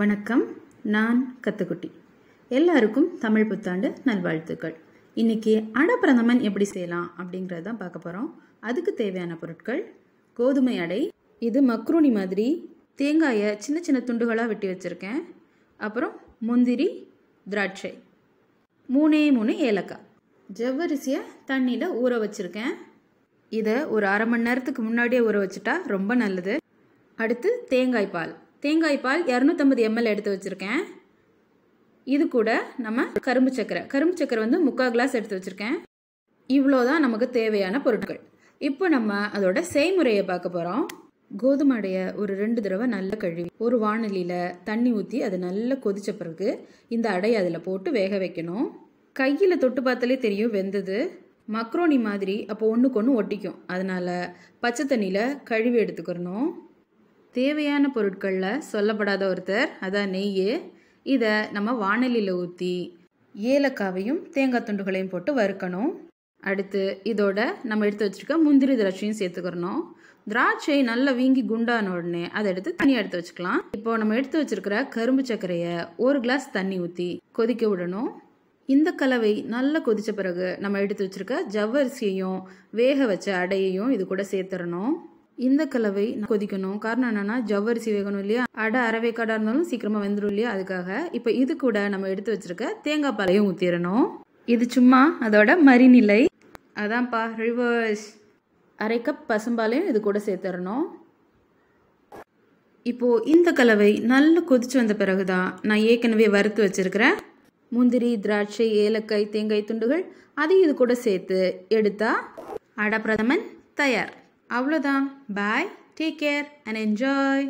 வணக்கம் நான் கத்துக்குட்டி எல்லாருக்கும் தமிழ் புத்தாண்டு நல்வாழ்த்துக்கள் இன்றைக்கி அடப்பிரதமன் எப்படி செய்யலாம் அப்படிங்கிறது தான் பார்க்க போகிறோம் அதுக்கு தேவையான பொருட்கள் கோதுமை அடை இது மக்ரூனி மாதிரி தேங்காயை சின்ன சின்ன துண்டுகளாக வெட்டி வச்சுருக்கேன் அப்புறம் முந்திரி திராட்சை மூணே மூணு ஏலக்காய் ஜவ்வரிசியை தண்ணியில் ஊற வச்சுருக்கேன் இதை ஒரு அரை மணி நேரத்துக்கு முன்னாடியே ஊற வச்சுட்டா ரொம்ப நல்லது அடுத்து தேங்காய் பால் தேங்காய் பால் இரநூத்தம்பது எம்எல் எடுத்து வச்சுருக்கேன் இது கூட நம்ம கரும்பு சக்கரை கரும்பு சக்கரை வந்து முக்கால் கிளாஸ் எடுத்து வச்சுருக்கேன் இவ்வளோ தான் நமக்கு தேவையான பொருட்கள் இப்போ நம்ம அதோட செய்முறையை பார்க்க போகிறோம் கோதுமடைய ஒரு ரெண்டு தடவை நல்லா கழுவி ஒரு வானொலியில் தண்ணி ஊற்றி அது நல்லா கொதித்த பிறகு இந்த அடையை அதில் போட்டு வேக வைக்கணும் கையில் தொட்டு பார்த்தாலே தெரியும் வெந்தது மக்ரோனி மாதிரி அப்போ ஒன்றுக்கு ஒன்று ஒட்டிக்கும் அதனால் பச்சை தண்ணியில் கழுவி எடுத்துக்கிறணும் தேவையான பொருட்களில் சொல்லப்படாத ஒருத்தர் அதான் நெய் இதை நம்ம வானலியில் ஊற்றி ஏலக்காவையும் தேங்காய் துண்டுகளையும் போட்டு வறுக்கணும் அடுத்து இதோட நம்ம எடுத்து வச்சுருக்க முந்திரி திராட்சையும் சேர்த்துக்கிறணும் திராட்சை நல்லா வீங்கி குண்டான உடனே அதை எடுத்து தனியாக எடுத்து வச்சுக்கலாம் இப்போ நம்ம எடுத்து வச்சிருக்கிற கரும்பு சர்க்கரையை ஒரு கிளாஸ் தண்ணி ஊற்றி கொதிக்க விடணும் இந்த கலவை நல்லா கொதித்த பிறகு நம்ம எடுத்து வச்சுருக்க ஜவ்வரிசியையும் வேக வச்ச அடையையும் இது கூட சேர்த்துடணும் இந்த கலவை கொதிக்கணும் காரணம் என்னென்னா ஜவ்வரிசி வேகணும் இல்லையா அடை அரைவேக்காடாக இருந்தாலும் சீக்கிரமாக வெந்துடும் இல்லையா அதுக்காக இப்போ இது கூட நம்ம எடுத்து வச்சிருக்க தேங்காய் பாலையும் ஊற்றிடணும் இது சும்மா அதோட மறிநிலை அதான்ப்பா ரிவர்ஸ் அரை கப் பசும்பாலையும் இது கூட சேர்த்துடணும் இப்போது இந்த கலவை நல்லா கொதித்து வந்த பிறகு தான் நான் ஏற்கனவே வறுத்து வச்சிருக்கிறேன் முந்திரி திராட்சை ஏலக்காய் தேங்காய் துண்டுகள் அதையும் இது கூட சேர்த்து எடுத்தால் அடப்பிரதமன் தயார் அவ்வளோதான் bye take care and enjoy